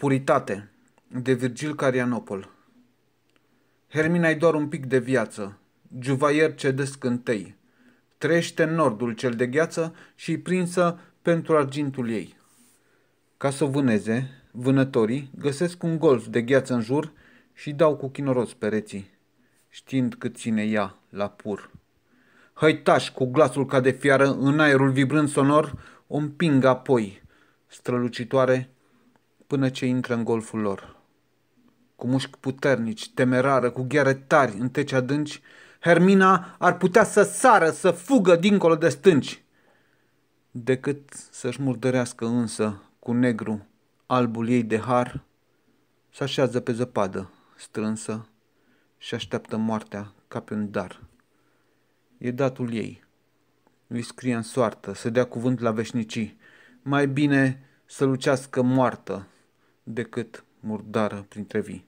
Puritate de Virgil Carianopol Hermin ai doar un pic de viață, juvaier cedesc întâi. Trăiește în nordul cel de gheață și prinsă pentru argintul ei. Ca să vâneze, vânătorii găsesc un golf de gheață în jur și dau cu chinoros pereții, știind cât ține ea la pur. Hăitaș cu glasul ca de fiară, în aerul vibrând sonor, o împing apoi, strălucitoare până ce intră în golful lor. Cu mușchi puternici, temerară, cu gheare tari, în teci adânci, Hermina ar putea să sară, să fugă dincolo de stânci, decât să-și murdărească însă cu negru albul ei de har, să așează pe zăpadă strânsă și așteaptă moartea ca pe un dar. E datul ei. Îi scrie în soartă să dea cuvânt la veșnicii. Mai bine să lucească moartă decât murdară printre vii.